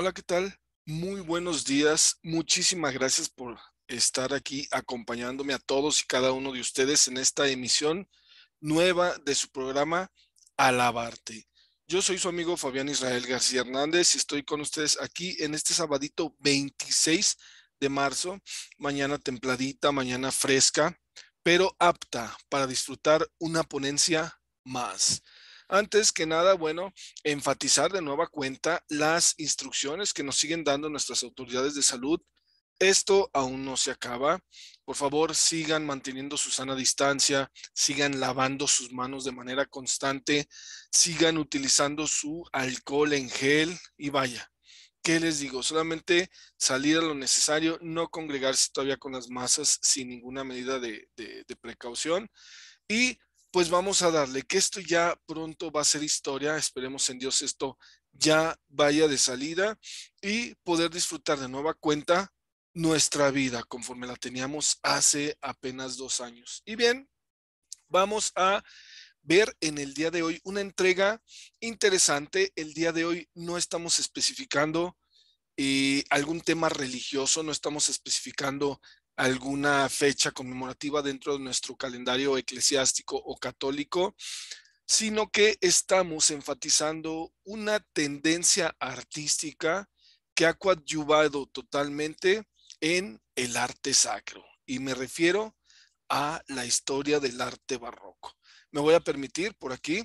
Hola, ¿qué tal? Muy buenos días. Muchísimas gracias por estar aquí acompañándome a todos y cada uno de ustedes en esta emisión nueva de su programa Alabarte. Yo soy su amigo Fabián Israel García Hernández y estoy con ustedes aquí en este sabadito 26 de marzo, mañana templadita, mañana fresca, pero apta para disfrutar una ponencia más. Antes que nada, bueno, enfatizar de nueva cuenta las instrucciones que nos siguen dando nuestras autoridades de salud. Esto aún no se acaba. Por favor, sigan manteniendo su sana distancia, sigan lavando sus manos de manera constante, sigan utilizando su alcohol en gel y vaya, ¿qué les digo? Solamente salir a lo necesario, no congregarse todavía con las masas sin ninguna medida de, precaución y pues vamos a darle que esto ya pronto va a ser historia, esperemos en Dios esto ya vaya de salida y poder disfrutar de nueva cuenta nuestra vida conforme la teníamos hace apenas dos años. Y bien, vamos a ver en el día de hoy una entrega interesante. El día de hoy no estamos especificando eh, algún tema religioso, no estamos especificando alguna fecha conmemorativa dentro de nuestro calendario eclesiástico o católico, sino que estamos enfatizando una tendencia artística que ha coadyuvado totalmente en el arte sacro. Y me refiero a la historia del arte barroco. Me voy a permitir por aquí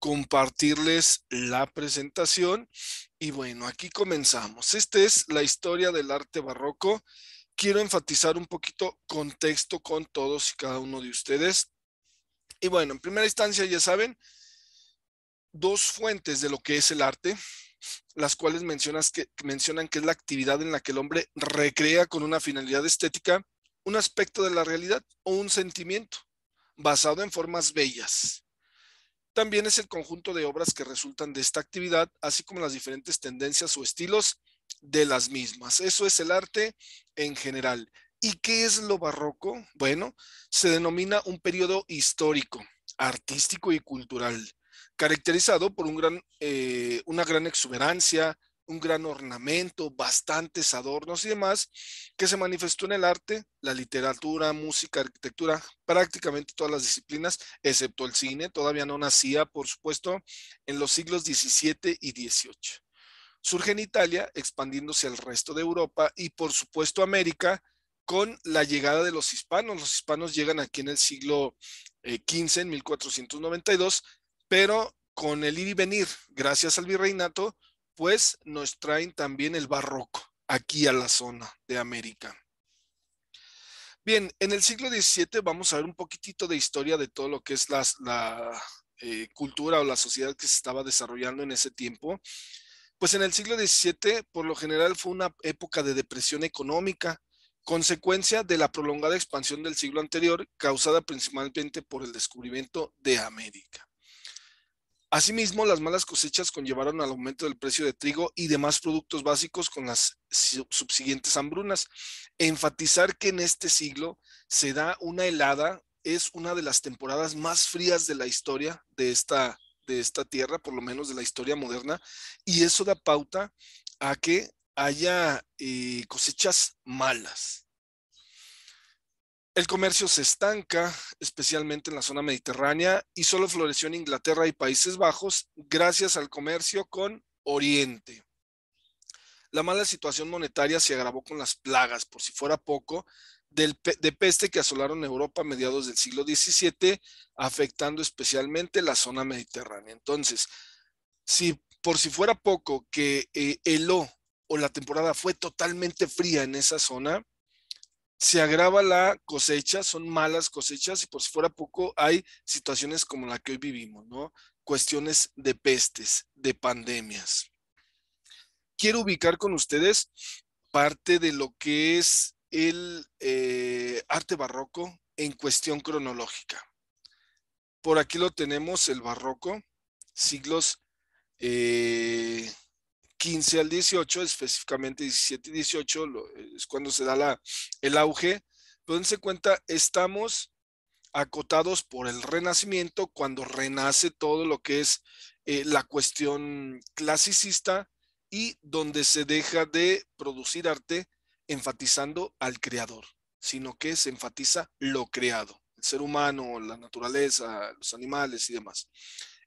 compartirles la presentación. Y bueno, aquí comenzamos. Esta es la historia del arte barroco quiero enfatizar un poquito contexto con todos y cada uno de ustedes. Y bueno, en primera instancia, ya saben, dos fuentes de lo que es el arte, las cuales mencionas que, mencionan que es la actividad en la que el hombre recrea con una finalidad estética un aspecto de la realidad o un sentimiento basado en formas bellas. También es el conjunto de obras que resultan de esta actividad, así como las diferentes tendencias o estilos de las mismas. Eso es el arte en general. ¿Y qué es lo barroco? Bueno, se denomina un periodo histórico, artístico y cultural, caracterizado por un gran, eh, una gran exuberancia, un gran ornamento, bastantes adornos y demás, que se manifestó en el arte, la literatura, música, arquitectura, prácticamente todas las disciplinas, excepto el cine, todavía no nacía, por supuesto, en los siglos XVII y XVIII surge en Italia, expandiéndose al resto de Europa y por supuesto América con la llegada de los hispanos. Los hispanos llegan aquí en el siglo XV, eh, en 1492, pero con el ir y venir, gracias al virreinato, pues nos traen también el barroco aquí a la zona de América. Bien, en el siglo XVII vamos a ver un poquitito de historia de todo lo que es la eh, cultura o la sociedad que se estaba desarrollando en ese tiempo. Pues en el siglo XVII, por lo general, fue una época de depresión económica, consecuencia de la prolongada expansión del siglo anterior, causada principalmente por el descubrimiento de América. Asimismo, las malas cosechas conllevaron al aumento del precio de trigo y demás productos básicos con las subsiguientes hambrunas. Enfatizar que en este siglo se da una helada, es una de las temporadas más frías de la historia de esta de esta tierra, por lo menos de la historia moderna, y eso da pauta a que haya eh, cosechas malas. El comercio se estanca, especialmente en la zona mediterránea, y solo floreció en Inglaterra y Países Bajos gracias al comercio con Oriente. La mala situación monetaria se agravó con las plagas, por si fuera poco, de peste que asolaron Europa a mediados del siglo XVII, afectando especialmente la zona mediterránea. Entonces, si por si fuera poco que eh, el O o la temporada fue totalmente fría en esa zona, se agrava la cosecha, son malas cosechas y por si fuera poco hay situaciones como la que hoy vivimos, ¿no? Cuestiones de pestes, de pandemias. Quiero ubicar con ustedes parte de lo que es el eh, arte barroco en cuestión cronológica. Por aquí lo tenemos, el barroco, siglos eh, 15 al 18, específicamente 17 y 18, es cuando se da la, el auge. Pero dense cuenta, estamos acotados por el renacimiento, cuando renace todo lo que es eh, la cuestión clasicista y donde se deja de producir arte enfatizando al creador, sino que se enfatiza lo creado, el ser humano, la naturaleza, los animales y demás.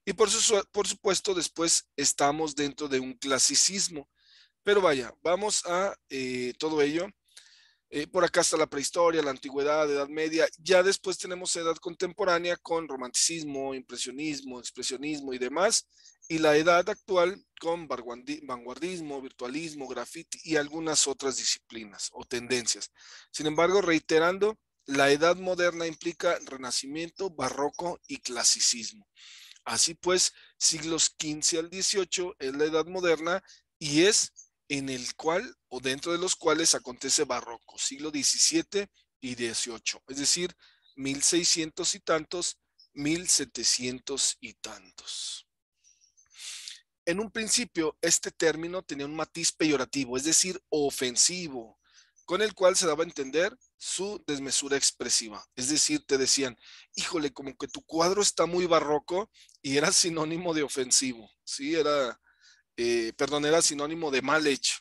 Y por, supuesto, después estamos dentro de un clasicismo. Pero vaya, vamos a eh, todo ello. Eh, por acá está la prehistoria, la antigüedad, edad media. Ya después tenemos edad contemporánea con romanticismo, impresionismo, expresionismo y demás y la edad actual con vanguardismo, virtualismo, graffiti y algunas otras disciplinas o tendencias. Sin embargo, reiterando, la edad moderna implica renacimiento, barroco y clasicismo. Así pues, siglos XV al XVIII es la edad moderna y es en el cual o dentro de los cuales acontece barroco, siglo XVII y XVIII, es decir, 1600 y tantos, 1700 y tantos. En un principio, este término tenía un matiz peyorativo, es decir, ofensivo, con el cual se daba a entender su desmesura expresiva. Es decir, te decían, híjole, como que tu cuadro está muy barroco y era sinónimo de ofensivo, ¿sí? Era, eh, perdón, era sinónimo de mal hecho.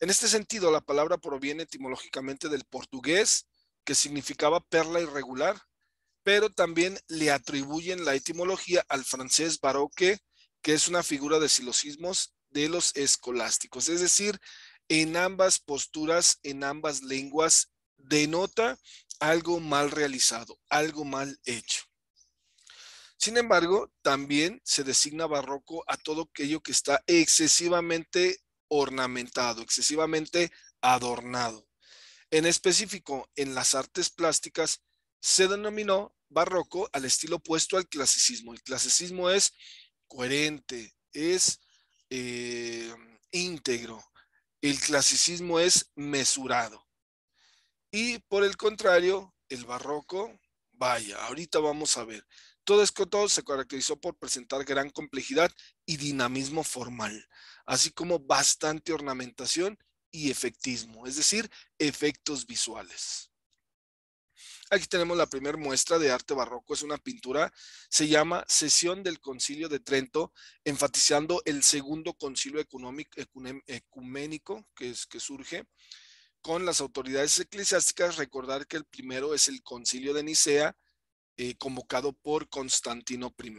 En este sentido, la palabra proviene etimológicamente del portugués, que significaba perla irregular, pero también le atribuyen la etimología al francés baroque, que es una figura de silogismos de los escolásticos. Es decir, en ambas posturas, en ambas lenguas, denota algo mal realizado, algo mal hecho. Sin embargo, también se designa barroco a todo aquello que está excesivamente ornamentado, excesivamente adornado. En específico, en las artes plásticas se denominó barroco al estilo opuesto al clasicismo. El clasicismo es coherente, es eh, íntegro. El clasicismo es mesurado. Y por el contrario, el barroco, vaya, ahorita vamos a ver. Todo todo se caracterizó por presentar gran complejidad y dinamismo formal, así como bastante ornamentación y efectismo, es decir, efectos visuales. Aquí tenemos la primera muestra de arte barroco, es una pintura, se llama Sesión del Concilio de Trento, enfatizando el segundo concilio ecuménico que, es, que surge con las autoridades eclesiásticas. Recordar que el primero es el concilio de Nicea, eh, convocado por Constantino I.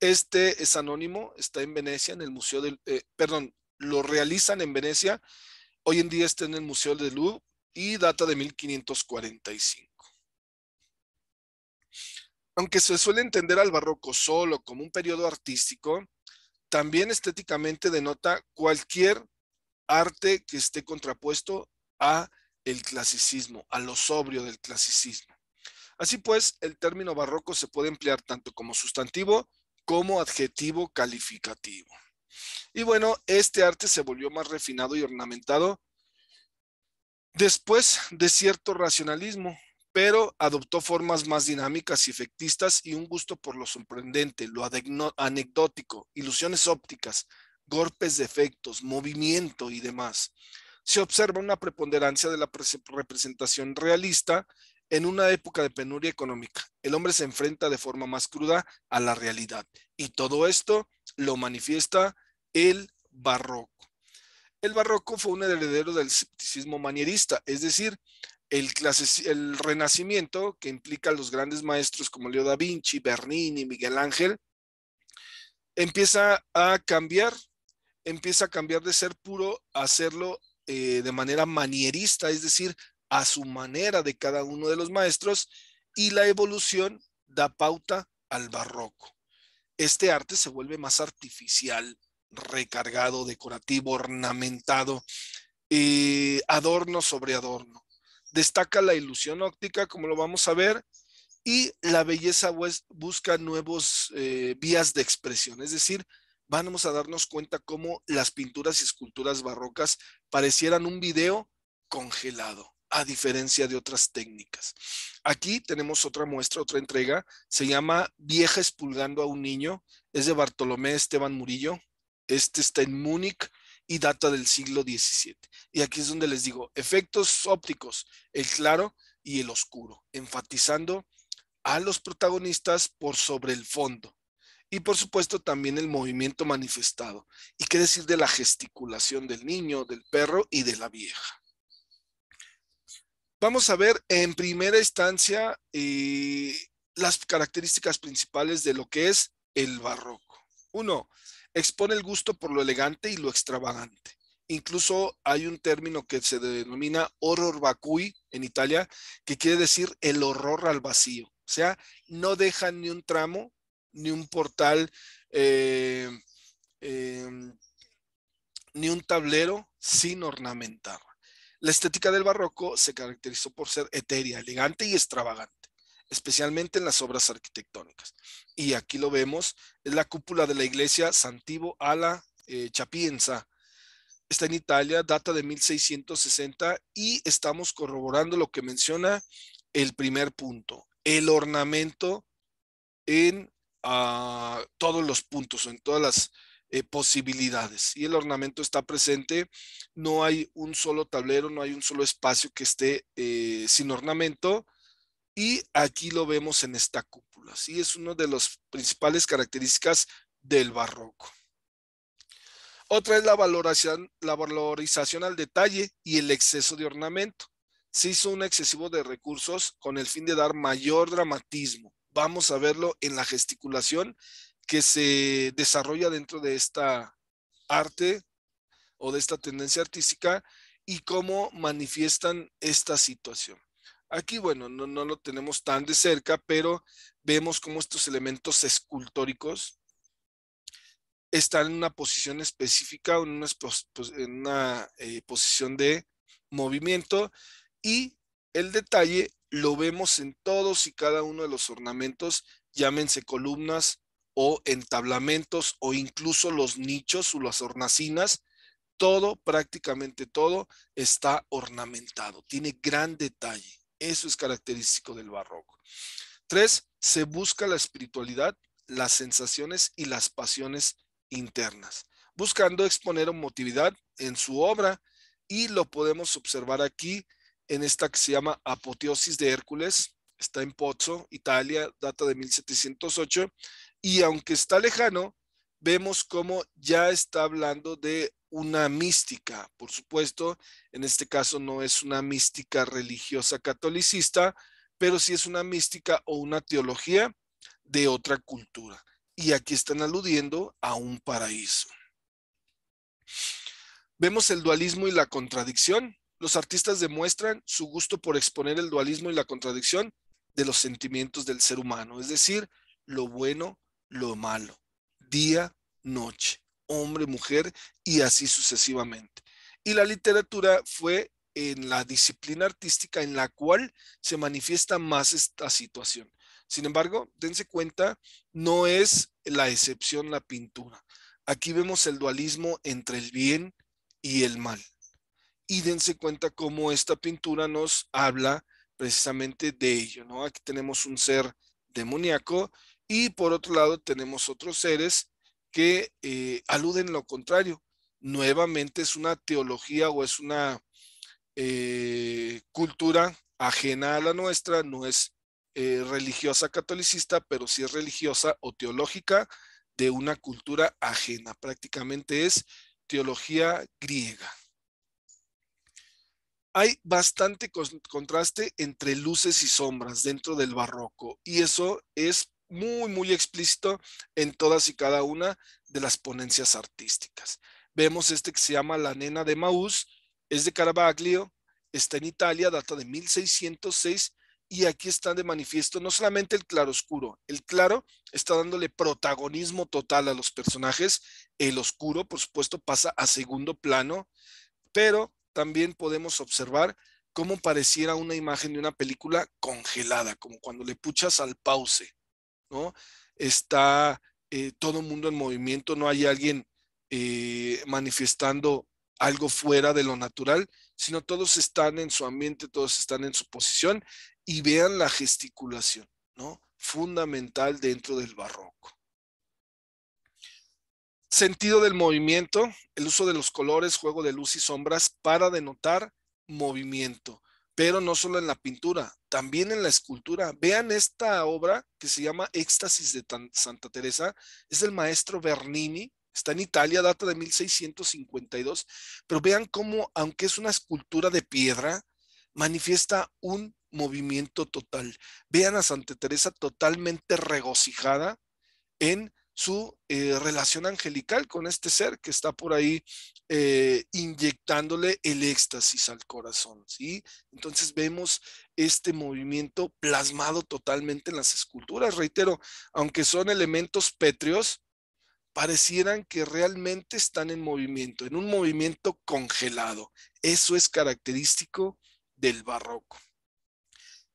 Este es anónimo, está en Venecia, en el Museo del, eh, perdón, lo realizan en Venecia. Hoy en día está en el Museo del Louvre y data de 1545 aunque se suele entender al barroco solo como un periodo artístico, también estéticamente denota cualquier arte que esté contrapuesto a el clasicismo, a lo sobrio del clasicismo. Así pues, el término barroco se puede emplear tanto como sustantivo como adjetivo calificativo. Y bueno, este arte se volvió más refinado y ornamentado después de cierto racionalismo pero adoptó formas más dinámicas y efectistas y un gusto por lo sorprendente, lo anecdótico, ilusiones ópticas, golpes de efectos, movimiento y demás. Se observa una preponderancia de la representación realista en una época de penuria económica. El hombre se enfrenta de forma más cruda a la realidad y todo esto lo manifiesta el barroco. El barroco fue un heredero del escepticismo manierista, es decir, el, renacimiento que implica a los grandes maestros como Leo da Vinci, Bernini, Miguel Ángel, empieza a cambiar, empieza a cambiar de ser puro a hacerlo eh, de manera manierista, es decir, a su manera de cada uno de los maestros, y la evolución da pauta al barroco. Este arte se vuelve más artificial, recargado, decorativo, ornamentado, eh, adorno sobre adorno. Destaca la ilusión óptica, como lo vamos a ver, y la belleza busca nuevos eh, vías de expresión, es decir, vamos a darnos cuenta cómo las pinturas y esculturas barrocas parecieran un video congelado, a diferencia de otras técnicas. Aquí tenemos otra muestra, otra entrega, se llama Vieja espulgando a un niño, es de Bartolomé Esteban Murillo, este está en Múnich, y data del siglo XVII. Y aquí es donde les digo, efectos ópticos, el claro y el oscuro, enfatizando a los protagonistas por sobre el fondo. Y por supuesto también el movimiento manifestado. ¿Y qué decir de la gesticulación del niño, del perro y de la vieja? Vamos a ver en primera instancia eh, las características principales de lo que es el barroco. Uno, expone el gusto por lo elegante y lo extravagante. Incluso hay un término que se denomina horror vacui en Italia, que quiere decir el horror al vacío. O sea, no deja ni un tramo, ni un portal, eh, em, ni un tablero sin ornamentar. La estética del barroco se caracterizó por ser etérea, elegante y extravagante especialmente en las obras arquitectónicas. Y aquí lo vemos, es la cúpula de la iglesia Santivo alla la eh, Chapienza. Está en Italia, data de 1660 y estamos corroborando lo que menciona el primer punto, el ornamento en ah, todos los puntos, o en todas las eh, posibilidades. Y el ornamento está presente, no hay un solo tablero, no hay un solo espacio que esté eh, sin ornamento y aquí lo vemos en esta cúpula, ¿sí? Es una de las principales características del barroco. Otra es la valoración, la valorización al detalle y el exceso de ornamento. Se hizo un excesivo de recursos con el fin de dar mayor dramatismo. Vamos a verlo en la gesticulación que se desarrolla dentro de esta arte o de esta tendencia artística y cómo manifiestan esta situación. Aquí, bueno, no, no lo tenemos tan de cerca, pero vemos cómo estos elementos escultóricos están en una posición específica, en una, pues, en una eh, posición de movimiento y el detalle lo vemos en todos y cada uno de los ornamentos, llámense columnas o entablamentos o incluso los nichos o las hornacinas, todo, prácticamente todo está ornamentado, tiene gran detalle. Eso es característico del barroco. Tres, se busca la espiritualidad, las sensaciones y las pasiones internas, buscando exponer emotividad en su obra y lo podemos observar aquí en esta que se llama Apoteosis de Hércules, está en Pozzo, Italia, data de 1708, y aunque está lejano, vemos cómo ya está hablando de una mística. Por supuesto, en este caso no es una mística religiosa catolicista, pero sí es una mística o una teología de otra cultura. Y aquí están aludiendo a un paraíso. Vemos el dualismo y la contradicción. Los artistas demuestran su gusto por exponer el dualismo y la contradicción de los sentimientos del ser humano, es decir, lo bueno, lo malo, día, noche, hombre, mujer y así sucesivamente. Y la literatura fue en la disciplina artística en la cual se manifiesta más esta situación. Sin embargo, dense cuenta, no es la excepción la pintura. Aquí vemos el dualismo entre el bien y el mal. Y dense cuenta cómo esta pintura nos habla precisamente de ello, ¿no? Aquí tenemos un ser demoníaco y por otro lado, tenemos otros seres que eh, aluden lo contrario. Nuevamente es una teología o es una eh, cultura ajena a la nuestra, no es eh, religiosa catolicista, pero sí es religiosa o teológica de una cultura ajena. Prácticamente es teología griega. Hay bastante contraste entre luces y sombras dentro del barroco y eso es muy, muy explícito en todas y cada una de las ponencias artísticas. Vemos este que se llama La Nena de Maús, es de Caravaglio, está en Italia, data de 1606, y aquí está de manifiesto no solamente el claroscuro, el claro está dándole protagonismo total a los personajes, el oscuro, por supuesto, pasa a segundo plano, pero también podemos observar cómo pareciera una imagen de una película congelada, como cuando le puchas al pause. ¿no? Está eh, todo el mundo en movimiento, no hay alguien eh, manifestando algo fuera de lo natural, sino todos están en su ambiente, todos están en su posición y vean la gesticulación, ¿no? Fundamental dentro del barroco. Sentido del movimiento, el uso de los colores, juego de luz y sombras para denotar movimiento pero no solo en la pintura, también en la escultura. Vean esta obra que se llama Éxtasis de Santa Teresa, es del maestro Bernini, está en Italia, data de 1652, pero vean cómo, aunque es una escultura de piedra, manifiesta un movimiento total. Vean a Santa Teresa totalmente regocijada en su eh, relación angelical con este ser que está por ahí eh, inyectándole el éxtasis al corazón, ¿sí? Entonces vemos este movimiento plasmado totalmente en las esculturas, reitero, aunque son elementos pétreos, parecieran que realmente están en movimiento, en un movimiento congelado. Eso es característico del barroco.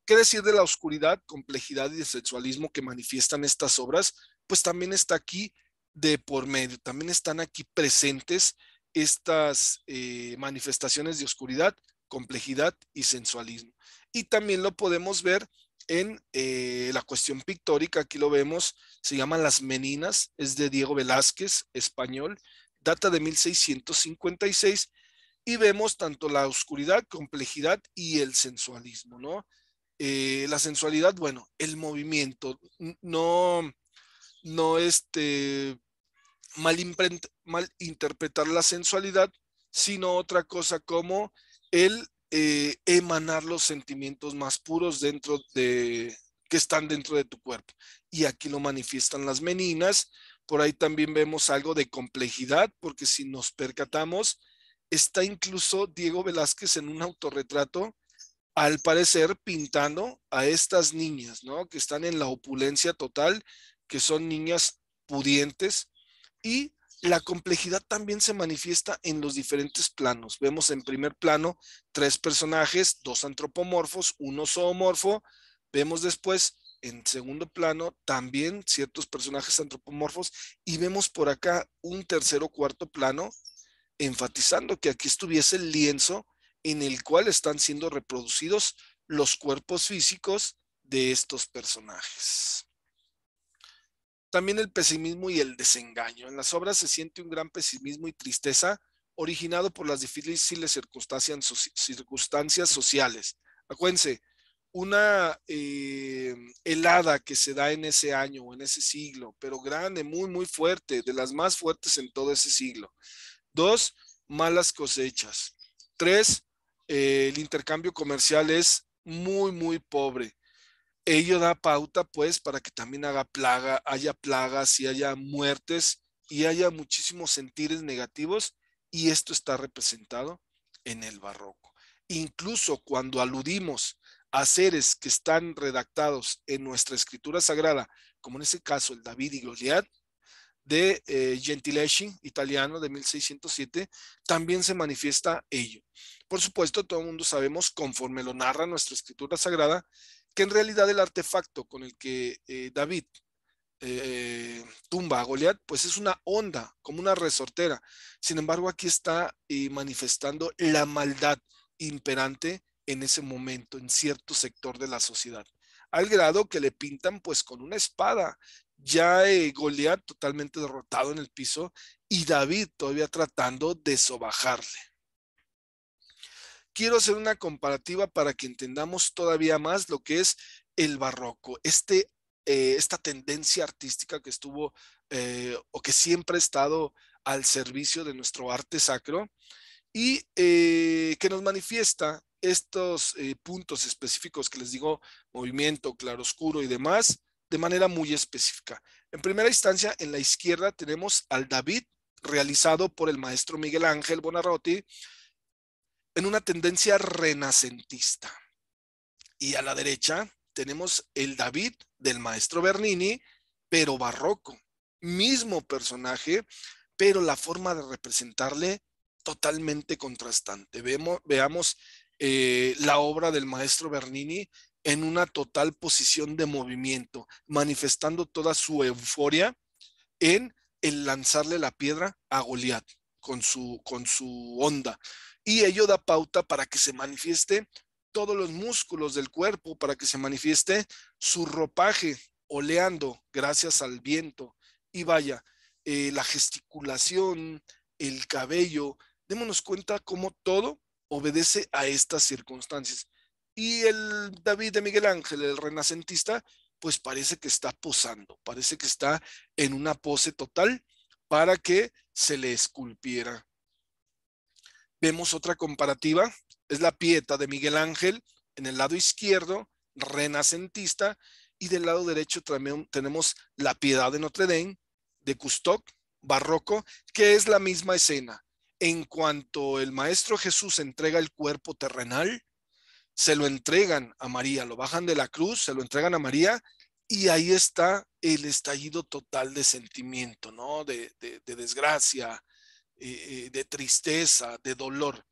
¿Qué decir de la oscuridad, complejidad y el sexualismo que manifiestan estas obras? pues también está aquí de por medio, también están aquí presentes estas eh, manifestaciones de oscuridad, complejidad y sensualismo. Y también lo podemos ver en eh, la cuestión pictórica, aquí lo vemos, se llama Las Meninas, es de Diego Velázquez, español, data de 1656, y vemos tanto la oscuridad, complejidad y el sensualismo, ¿no? Eh, la sensualidad, bueno, el movimiento, no, no este, mal, mal interpretar la sensualidad, sino otra cosa como el eh, emanar los sentimientos más puros dentro de que están dentro de tu cuerpo. Y aquí lo manifiestan las meninas. Por ahí también vemos algo de complejidad, porque si nos percatamos, está incluso Diego Velázquez en un autorretrato, al parecer pintando a estas niñas, ¿no? Que están en la opulencia total que son niñas pudientes y la complejidad también se manifiesta en los diferentes planos. Vemos en primer plano tres personajes, dos antropomorfos, uno zoomorfo. Vemos después en segundo plano también ciertos personajes antropomorfos y vemos por acá un tercero cuarto plano enfatizando que aquí estuviese el lienzo en el cual están siendo reproducidos los cuerpos físicos de estos personajes. También el pesimismo y el desengaño. En las obras se siente un gran pesimismo y tristeza originado por las difíciles circunstancias, sociales. Acuérdense, una eh, helada que se da en ese año o en ese siglo, pero grande, muy, muy fuerte, de las más fuertes en todo ese siglo. Dos, malas cosechas. Tres, eh, el intercambio comercial es muy, muy pobre ello da pauta pues para que también haga plaga, haya plagas y haya muertes y haya muchísimos sentires negativos y esto está representado en el barroco. Incluso cuando aludimos a seres que están redactados en nuestra escritura sagrada, como en este caso el David y Goliat de eh, Gentileschi, italiano de 1607, también se manifiesta ello. Por supuesto, todo el mundo sabemos, conforme lo narra nuestra escritura sagrada, que en realidad el artefacto con el que eh, David eh, tumba a Goliat, pues es una onda, como una resortera. Sin embargo, aquí está eh, manifestando la maldad imperante en ese momento, en cierto sector de la sociedad, al grado que le pintan pues con una espada, ya Goliat totalmente derrotado en el piso y David todavía tratando de sobajarle quiero hacer una comparativa para que entendamos todavía más lo que es el barroco, este, eh, esta tendencia artística que estuvo eh, o que siempre ha estado al servicio de nuestro arte sacro y eh, que nos manifiesta estos puntos específicos que les digo, movimiento, claroscuro y demás, de manera muy específica. En primera instancia, en la izquierda tenemos al David realizado por el maestro Miguel Ángel Bonarroti, en una tendencia renacentista. Y a la derecha tenemos el David del maestro Bernini, pero barroco, mismo personaje, pero la forma de representarle totalmente contrastante. veamos eh, la obra del maestro Bernini en una total posición de movimiento, manifestando toda su euforia en el lanzarle la piedra a Goliat con su, con su onda. Y ello da pauta para que se manifieste todos los músculos del cuerpo, para que se manifieste su ropaje oleando gracias al viento. Y vaya, eh, la gesticulación, el cabello, démonos cuenta cómo todo obedece a estas circunstancias. Y el David de Miguel Ángel, el renacentista, pues parece que está posando, parece que está en una pose total para que se le esculpiera. Vemos otra comparativa, es la Pieta de Miguel Ángel en el lado izquierdo, renacentista, y del lado derecho también tenemos la Piedad de Notre Dame de Custoc, barroco, que es la misma escena. En cuanto el Maestro Jesús entrega el cuerpo terrenal, se lo entregan a María, lo bajan de la cruz, se lo entregan a María y ahí está el estallido total de sentimiento, ¿no? De, desgracia, eh, eh, de tristeza, de dolor.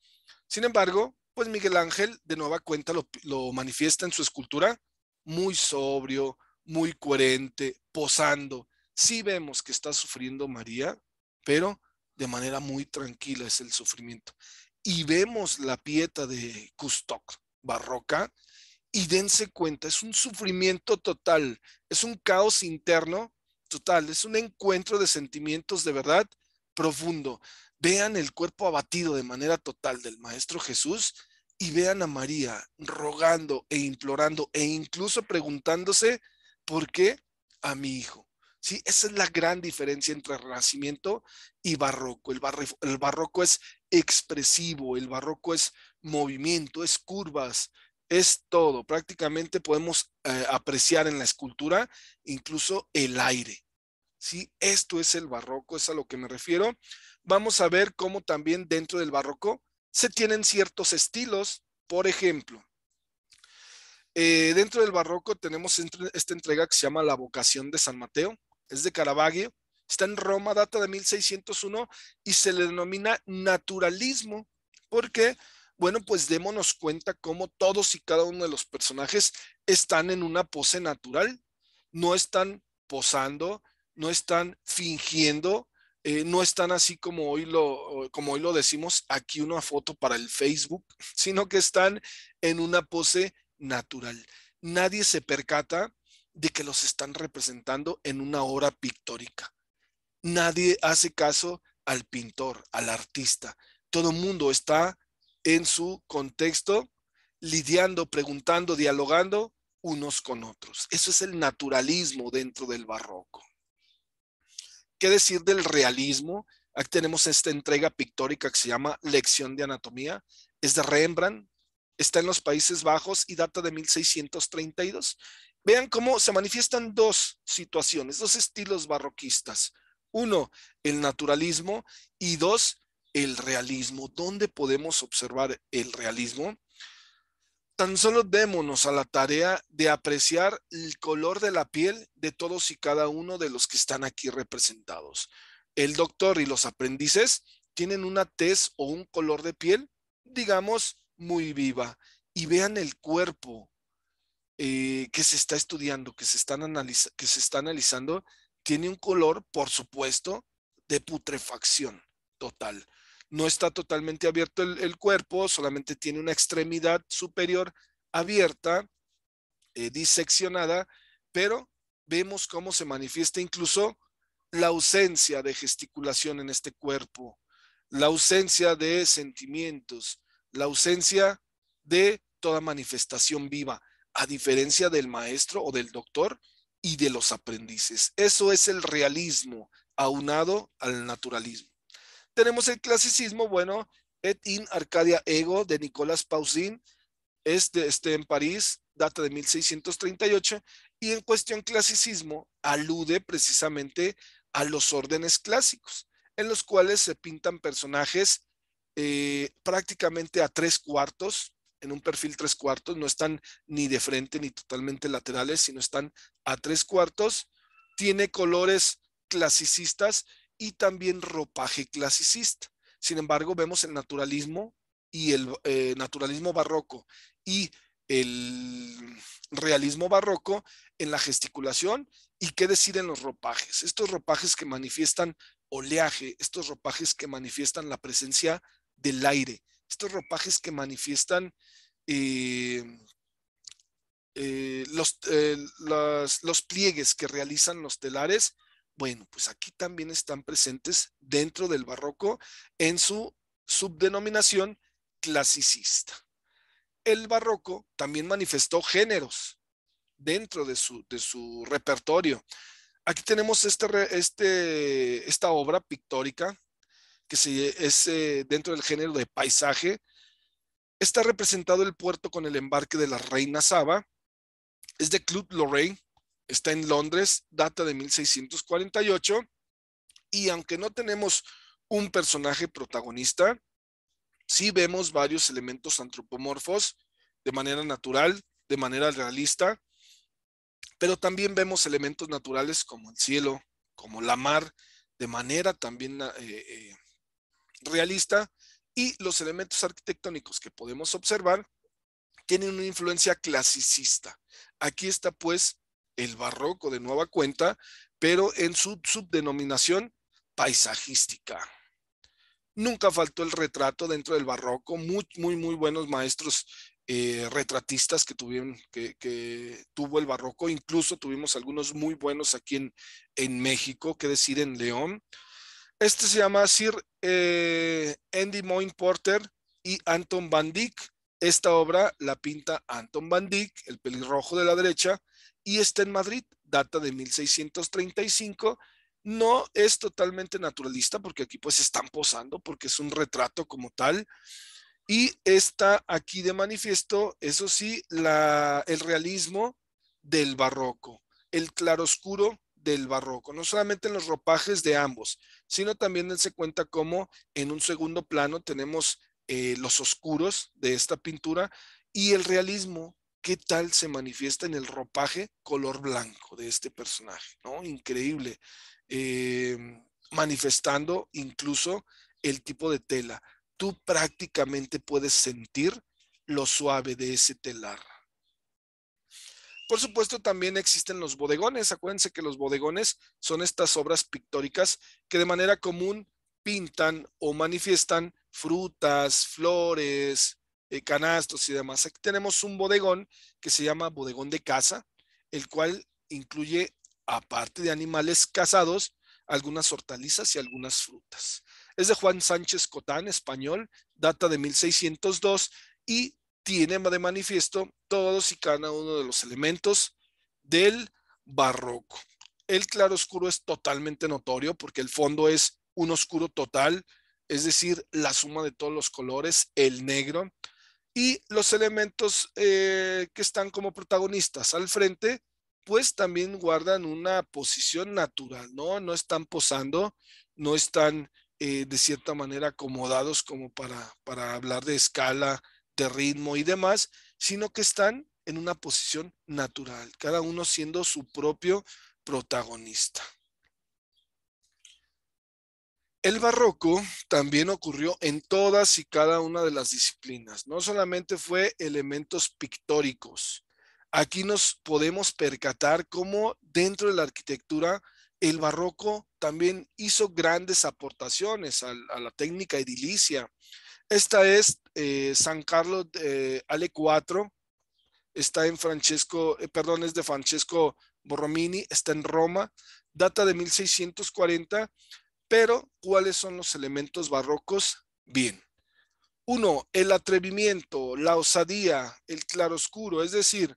Sin embargo, pues Miguel Ángel de nueva cuenta lo, manifiesta en su escultura muy sobrio, muy coherente, posando. Sí vemos que está sufriendo María, pero de manera muy tranquila es el sufrimiento. Y vemos la pieta de Custoc, barroca y dense cuenta, es un sufrimiento total, es un caos interno total, es un encuentro de sentimientos de verdad profundo. Vean el cuerpo abatido de manera total del Maestro Jesús y vean a María rogando e implorando e incluso preguntándose por qué a mi hijo. Sí, esa es la gran diferencia entre Renacimiento y barroco. El, el barroco es expresivo, el barroco es movimiento, es curvas, es todo. Prácticamente podemos eh, apreciar en la escultura incluso el aire. ¿sí? Esto es el barroco, es a lo que me refiero. Vamos a ver cómo también dentro del barroco se tienen ciertos estilos. Por ejemplo, eh, dentro del barroco tenemos esta entrega que se llama La vocación de San Mateo. Es de Caravaggio. Está en Roma, data de 1601 y se le denomina naturalismo porque bueno, pues démonos cuenta cómo todos y cada uno de los personajes están en una pose natural, no están posando, no están fingiendo, eh, no están así como hoy, lo, como hoy lo decimos, aquí una foto para el Facebook, sino que están en una pose natural. Nadie se percata de que los están representando en una obra pictórica. Nadie hace caso al pintor, al artista. Todo el mundo está en su contexto, lidiando, preguntando, dialogando unos con otros. Eso es el naturalismo dentro del barroco. ¿Qué decir del realismo? Aquí tenemos esta entrega pictórica que se llama Lección de Anatomía. Es de Rembrandt, está en los Países Bajos y data de 1632. Vean cómo se manifiestan dos situaciones, dos estilos barroquistas. Uno, el naturalismo y dos, el realismo. ¿Dónde podemos observar el realismo? Tan solo démonos a la tarea de apreciar el color de la piel de todos y cada uno de los que están aquí representados. El doctor y los aprendices tienen una tez o un color de piel, digamos, muy viva. Y vean el cuerpo eh, que se está estudiando, que se, están que se está analizando, tiene un color, por supuesto, de putrefacción total no está totalmente abierto el, cuerpo, solamente tiene una extremidad superior abierta, eh, diseccionada, pero vemos cómo se manifiesta incluso la ausencia de gesticulación en este cuerpo, la ausencia de sentimientos, la ausencia de toda manifestación viva, a diferencia del maestro o del doctor y de los aprendices. Eso es el realismo aunado al naturalismo. Tenemos el clasicismo, bueno, Et in Arcadia Ego de Nicolás Pausin, este, este en París, data de 1638, y en cuestión clasicismo alude precisamente a los órdenes clásicos, en los cuales se pintan personajes eh, prácticamente a tres cuartos, en un perfil tres cuartos, no están ni de frente ni totalmente laterales, sino están a tres cuartos, tiene colores clasicistas y también ropaje clasicista. Sin embargo, vemos el naturalismo y el eh, naturalismo barroco y el realismo barroco en la gesticulación y qué deciden los ropajes. Estos ropajes que manifiestan oleaje, estos ropajes que manifiestan la presencia del aire, estos ropajes que manifiestan eh, eh, los, los pliegues que realizan los telares bueno, pues aquí también están presentes dentro del barroco en su subdenominación clasicista. El barroco también manifestó géneros dentro de su, repertorio. Aquí tenemos este, este, esta obra pictórica que es eh, dentro del género de paisaje. Está representado el puerto con el embarque de la reina Saba. Es de Claude Lorrain está en Londres, data de 1648, y aunque no tenemos un personaje protagonista, sí vemos varios elementos antropomorfos de manera natural, de manera realista, pero también vemos elementos naturales como el cielo, como la mar, de manera también eh, eh, realista, y los elementos arquitectónicos que podemos observar tienen una influencia clasicista. Aquí está pues el barroco de nueva cuenta, pero en su subdenominación paisajística. Nunca faltó el retrato dentro del barroco, muy, muy, muy buenos maestros eh, retratistas que, tuvieron, que, tuvo el barroco, incluso tuvimos algunos muy buenos aquí en, en México, que decir en León. Este se llama Sir eh, Andy Moyne Porter y Anton van Dyck. Esta obra la pinta Anton van Dyck, el pelirrojo de la derecha, y está en Madrid, data de 1635. No es totalmente naturalista porque aquí pues están posando porque es un retrato como tal. Y está aquí de manifiesto, eso sí, el realismo del barroco, el claroscuro del barroco, no solamente en los ropajes de ambos, sino también se cuenta como en un segundo plano tenemos eh, los oscuros de esta pintura y el realismo qué tal se manifiesta en el ropaje color blanco de este personaje, Increíble. Eh, manifestando incluso el tipo de tela. Tú prácticamente puedes sentir lo suave de ese telar. Por supuesto, también existen los bodegones. Acuérdense que los bodegones son estas obras pictóricas que de manera común pintan o manifiestan frutas, flores, eh, canastos y demás. Aquí tenemos un bodegón que se llama bodegón de casa el cual incluye, aparte de animales cazados, algunas hortalizas y algunas frutas. Es de Juan Sánchez Cotán, español, data de 1602 y tiene de manifiesto todos y cada uno de los elementos del barroco. El claro oscuro es totalmente notorio porque el fondo es un oscuro total, es decir, la suma de todos los colores, el negro, y los elementos eh, que están como protagonistas al frente, pues también guardan una posición natural, ¿no? No están posando, no están eh, de cierta manera acomodados como para hablar de escala, de ritmo y demás, sino que están en una posición natural, cada uno siendo su propio protagonista. El barroco también ocurrió en todas y cada una de las disciplinas, no solamente fue elementos pictóricos. Aquí nos podemos percatar cómo dentro de la arquitectura el barroco también hizo grandes aportaciones a, la técnica edilicia. Esta es eh, San Carlos eh, Ale 4, está en Francesco, eh, perdón, es de Francesco Borromini, está en Roma, data de 1640 pero, ¿cuáles son los elementos barrocos? Bien. Uno, el atrevimiento, la osadía, el claroscuro, es decir,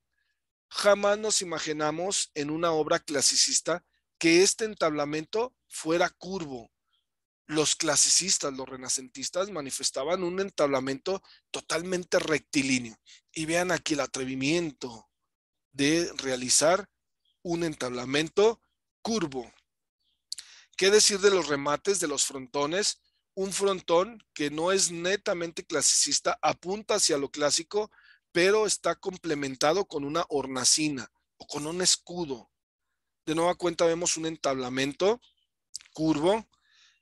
jamás nos imaginamos en una obra clasicista que este entablamento fuera curvo. Los clasicistas, los renacentistas manifestaban un entablamento totalmente rectilíneo. Y vean aquí el atrevimiento de realizar un entablamento curvo. ¿Qué decir de los remates, de los frontones? Un frontón que no es netamente clasicista, apunta hacia lo clásico, pero está complementado con una hornacina o con un escudo. De nueva cuenta vemos un entablamento curvo,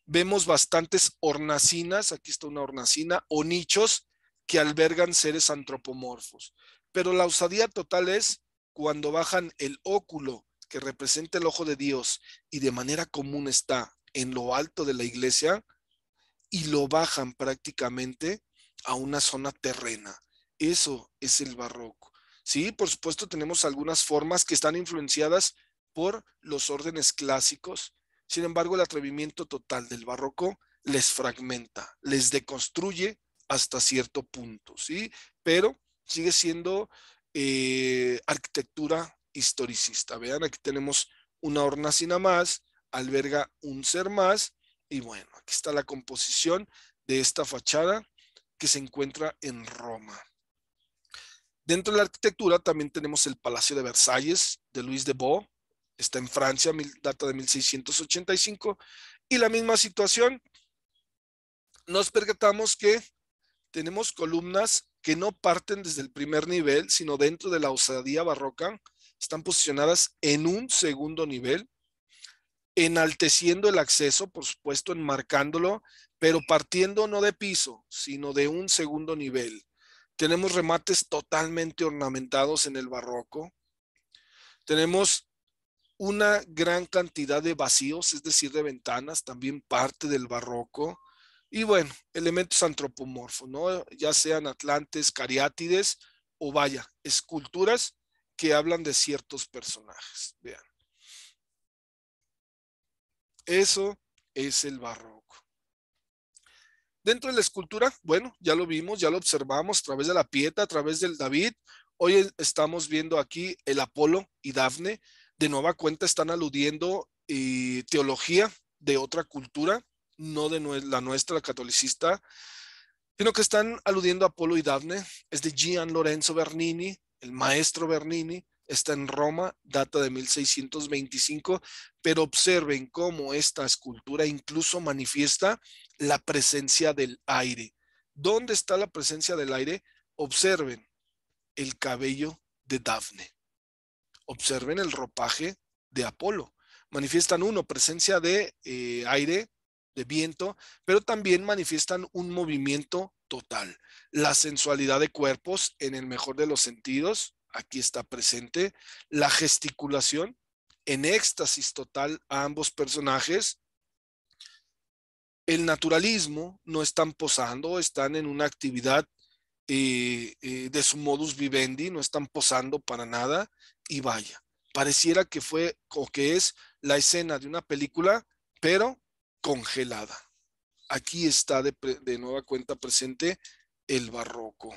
vemos bastantes hornacinas, aquí está una hornacina, o nichos que albergan seres antropomorfos. Pero la osadía total es cuando bajan el óculo que representa el ojo de Dios y de manera común está en lo alto de la iglesia y lo bajan prácticamente a una zona terrena. Eso es el barroco. Sí, por supuesto tenemos algunas formas que están influenciadas por los órdenes clásicos. Sin embargo, el atrevimiento total del barroco les fragmenta, les deconstruye hasta cierto punto, ¿sí? Pero sigue siendo eh, arquitectura historicista. Vean, aquí tenemos una hornacina más, alberga un ser más, y bueno, aquí está la composición de esta fachada que se encuentra en Roma. Dentro de la arquitectura también tenemos el Palacio de Versalles de Luis de Beau, está en Francia, data de 1685, y la misma situación, nos percatamos que tenemos columnas que no parten desde el primer nivel, sino dentro de la osadía barroca, están posicionadas en un segundo nivel, enalteciendo el acceso, por supuesto, enmarcándolo, pero partiendo no de piso, sino de un segundo nivel. Tenemos remates totalmente ornamentados en el barroco. Tenemos una gran cantidad de vacíos, es decir, de ventanas, también parte del barroco. Y bueno, elementos antropomorfos, ¿no? ya sean atlantes, cariátides o vaya, esculturas que hablan de ciertos personajes. Vean. Eso es el barroco. Dentro de la escultura, bueno, ya lo vimos, ya lo observamos a través de la Pieta, a través del David. Hoy estamos viendo aquí el Apolo y Dafne. De nueva cuenta están aludiendo eh, teología de otra cultura, no de la nuestra, la catolicista, sino que están aludiendo a Apolo y Dafne. Es de Gian Lorenzo Bernini, el maestro Bernini está en Roma, data de 1625, pero observen cómo esta escultura incluso manifiesta la presencia del aire. ¿Dónde está la presencia del aire? Observen el cabello de Dafne. Observen el ropaje de Apolo. Manifiestan uno, presencia de eh, aire de viento, pero también manifiestan un movimiento total. La sensualidad de cuerpos en el mejor de los sentidos, aquí está presente, la gesticulación en éxtasis total a ambos personajes. El naturalismo, no están posando, están en una actividad eh, eh, de su modus vivendi, no están posando para nada y vaya, pareciera que fue o que es la escena de una película, pero congelada. Aquí está de, nueva cuenta presente el barroco.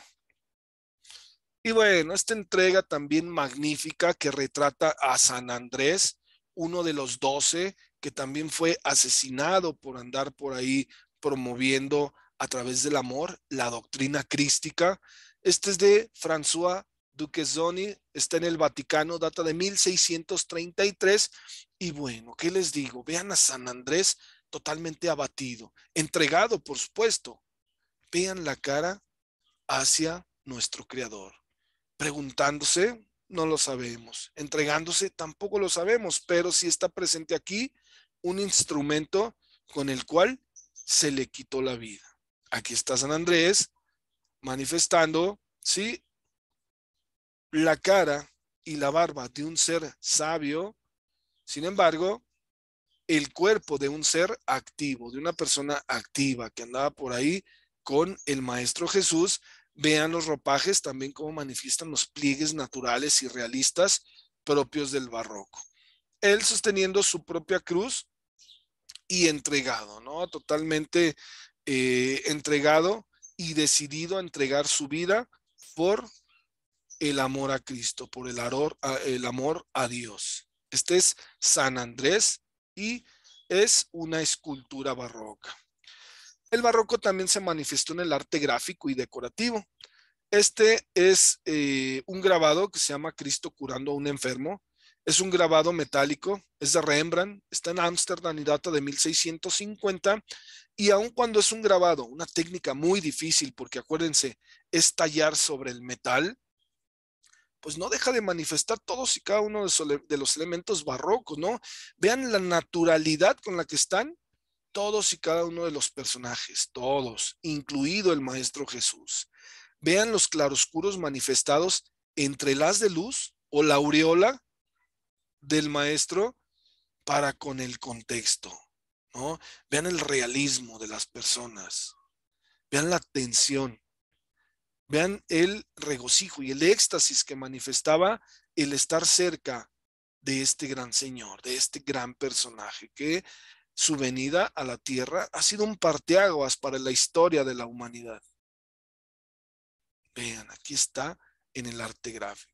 Y bueno, esta entrega también magnífica que retrata a San Andrés, uno de los doce que también fue asesinado por andar por ahí promoviendo a través del amor la doctrina crística. Este es de François Duquesoni, está en el Vaticano, data de 1633. Y bueno, ¿qué les digo? Vean a San Andrés totalmente abatido, entregado, por supuesto. Vean la cara hacia nuestro Creador, preguntándose, no lo sabemos, entregándose, tampoco lo sabemos, pero sí está presente aquí un instrumento con el cual se le quitó la vida. Aquí está San Andrés manifestando, sí, la cara y la barba de un ser sabio, sin embargo, el cuerpo de un ser activo, de una persona activa que andaba por ahí con el Maestro Jesús. Vean los ropajes también como manifiestan los pliegues naturales y realistas propios del barroco. Él sosteniendo su propia cruz y entregado, ¿no? Totalmente eh, entregado y decidido a entregar su vida por el amor a Cristo, por el, el amor a Dios. Este es San Andrés y es una escultura barroca. El barroco también se manifestó en el arte gráfico y decorativo. Este es eh, un grabado que se llama Cristo curando a un enfermo. Es un grabado metálico, es de Rembrandt, está en Ámsterdam y data de 1650. Y aun cuando es un grabado, una técnica muy difícil, porque acuérdense, es tallar sobre el metal, pues no deja de manifestar todos y cada uno de los elementos barrocos, ¿no? Vean la naturalidad con la que están todos y cada uno de los personajes, todos, incluido el Maestro Jesús. Vean los claroscuros manifestados entre las de luz o la aureola del Maestro para con el contexto, ¿no? Vean el realismo de las personas, vean la tensión, Vean el regocijo y el éxtasis que manifestaba el estar cerca de este gran Señor, de este gran personaje, que su venida a la tierra ha sido un parteaguas para la historia de la humanidad. Vean, aquí está en el arte gráfico.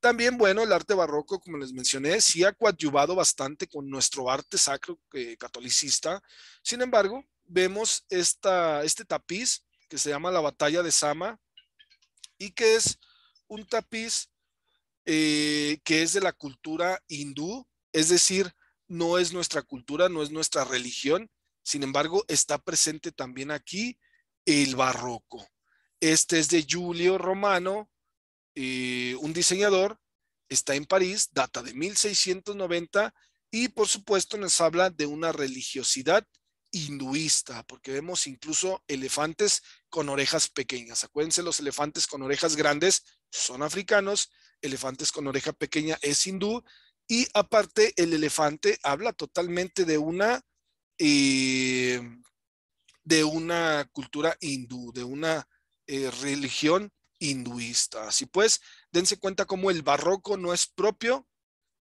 También, bueno, el arte barroco, como les mencioné, sí ha coadyuvado bastante con nuestro arte sacro eh, catolicista. Sin embargo, vemos este tapiz que se llama La Batalla de Sama y que es un tapiz eh, que es de la cultura hindú, es decir, no es nuestra cultura, no es nuestra religión, sin embargo, está presente también aquí el barroco. Este es de Julio Romano, eh, un diseñador, está en París, data de 1690 y por supuesto nos habla de una religiosidad hinduista, porque vemos incluso elefantes con orejas pequeñas. Acuérdense, los elefantes con orejas grandes son africanos, elefantes con oreja pequeña es hindú, y aparte el elefante habla totalmente de una, eh, de una cultura hindú, de una eh, religión hinduista. Así pues, dense cuenta cómo el barroco no es propio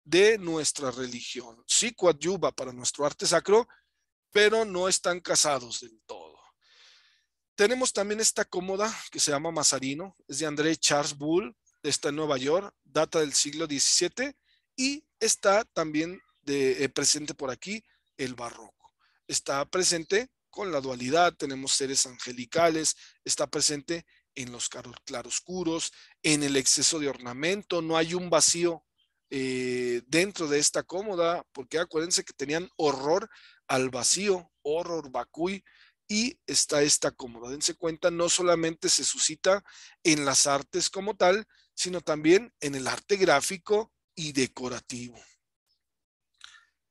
de nuestra religión. Sí coadyuva para nuestro arte sacro, pero no están casados del todo. Tenemos también esta cómoda que se llama Mazarino, es de André Charles Bull, está en Nueva York, data del siglo XVII y está también eh, presente por aquí el barroco. Está presente con la dualidad, tenemos seres angelicales, está presente en los claroscuros, en el exceso de ornamento, no hay un vacío eh, dentro de esta cómoda, porque acuérdense que tenían horror al vacío, horror, vacui, y está esta cómoda. Dense cuenta, no solamente se suscita en las artes como tal, sino también en el arte gráfico y decorativo.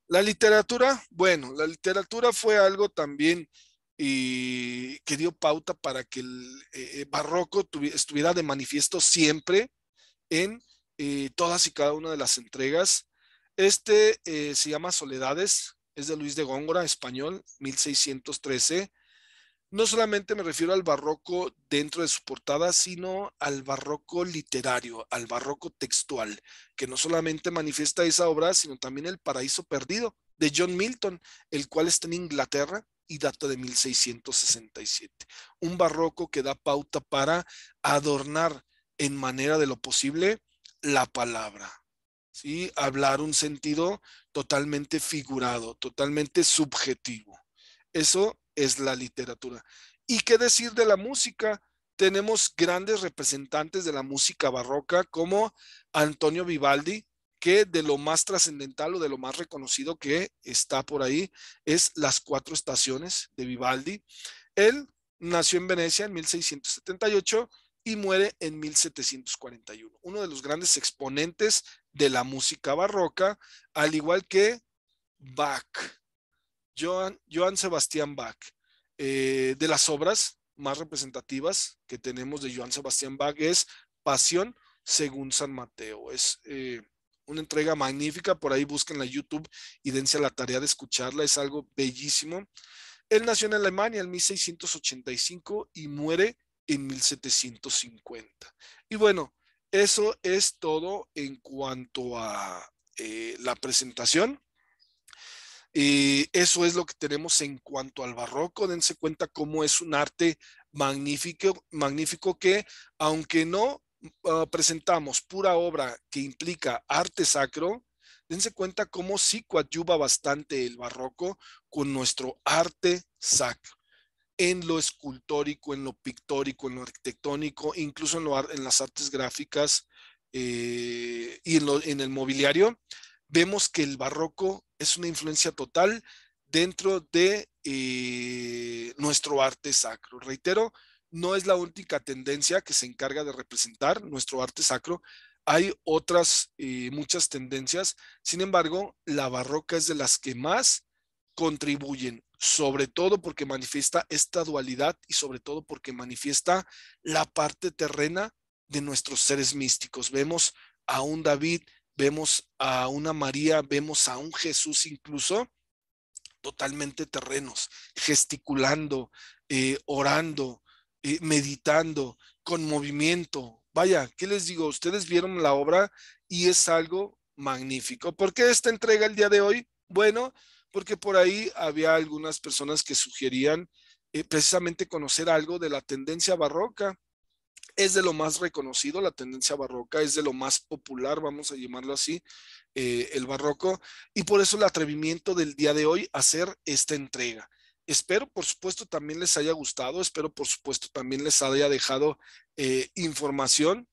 La literatura, bueno, la literatura fue algo también eh, que dio pauta para que el eh, eh, barroco estuviera de manifiesto siempre en todas y cada una de las entregas. Este se llama Soledades, es de Luis de Góngora, español, 1613. No solamente me refiero al barroco dentro de su portada, sino al barroco literario, al barroco textual, que no solamente manifiesta esa obra, sino también El Paraíso Perdido de John Milton, el cual está en Inglaterra y data de 1667. Un barroco que da pauta para adornar en manera de lo posible la palabra, ¿sí? hablar un sentido totalmente figurado, totalmente subjetivo. Eso es la literatura. ¿Y qué decir de la música? Tenemos grandes representantes de la música barroca como Antonio Vivaldi, que de lo más trascendental o de lo más reconocido que está por ahí es Las Cuatro Estaciones de Vivaldi. Él nació en Venecia en 1678 y muere en 1741. Uno de los grandes exponentes de la música barroca, al igual que Bach, Johann, Sebastián Sebastian Bach. Eh, de las obras más representativas que tenemos de Joan Sebastián Bach es Pasión según San Mateo. Es eh, una entrega magnífica, por ahí busquen la YouTube y dense a la tarea de escucharla, es algo bellísimo. Él nació en Alemania en 1685 y muere en 1750. Y bueno, eso es todo en cuanto a eh, la presentación. Y eh, eso es lo que tenemos en cuanto al barroco. Dense cuenta cómo es un arte magnífico, magnífico que, aunque no ah, presentamos pura obra que implica arte sacro, dense cuenta cómo sí coadyuva bastante el barroco con nuestro arte sacro en lo escultórico, en lo pictórico, en lo arquitectónico, incluso en, en las artes gráficas eh, y en, en el mobiliario, vemos que el barroco es una influencia total dentro de eh, nuestro arte sacro. Reitero, no es la única tendencia que se encarga de representar nuestro arte sacro. Hay otras eh, muchas tendencias, sin embargo, la barroca es de las que más contribuyen sobre todo porque manifiesta esta dualidad y sobre todo porque manifiesta la parte terrena de nuestros seres místicos. Vemos a un David, vemos a una María, vemos a un Jesús incluso totalmente terrenos, gesticulando, eh, orando, eh, meditando, con movimiento. Vaya, ¿qué les digo? Ustedes vieron la obra y es algo magnífico. ¿Por qué esta entrega el día de hoy? Bueno, porque por ahí había algunas personas que sugerían eh, precisamente conocer algo de la tendencia barroca. Es de lo más reconocido la tendencia barroca, es de lo más popular, vamos a llamarlo así, eh, el barroco, y por eso el atrevimiento del día de hoy hacer esta entrega. Espero, por supuesto, también les haya gustado, espero, por supuesto, también les haya dejado eh, información.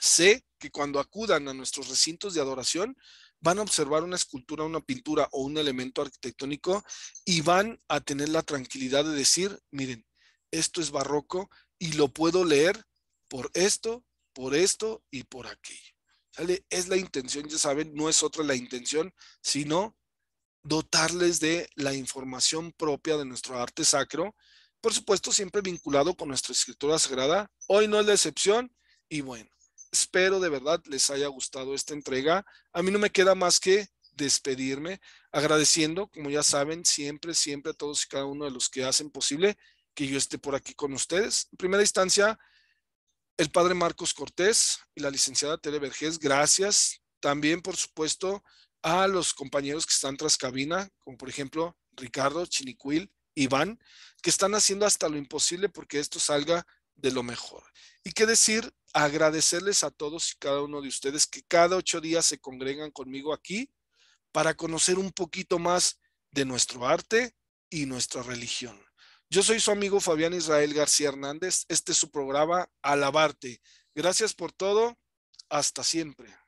Sé que cuando acudan a nuestros recintos de adoración, van a observar una escultura, una pintura o un elemento arquitectónico y van a tener la tranquilidad de decir, miren, esto es barroco y lo puedo leer por esto, por esto y por aquello. Es la intención, ya saben, no es otra la intención, sino dotarles de la información propia de nuestro arte sacro, por supuesto siempre vinculado con nuestra escritura sagrada. Hoy no es la excepción y bueno, Espero de verdad les haya gustado esta entrega. A mí no me queda más que despedirme, agradeciendo, como ya saben, siempre, siempre a todos y cada uno de los que hacen posible que yo esté por aquí con ustedes. En primera instancia, el padre Marcos Cortés y la licenciada Tere Vergés, gracias. También, por supuesto, a los compañeros que están tras cabina, como por ejemplo Ricardo, Chinicuil, Iván, que están haciendo hasta lo imposible porque esto salga de lo mejor. Y qué decir agradecerles a todos y cada uno de ustedes que cada ocho días se congregan conmigo aquí para conocer un poquito más de nuestro arte y nuestra religión. Yo soy su amigo Fabián Israel García Hernández. Este es su programa Alabarte. Gracias por todo. Hasta siempre.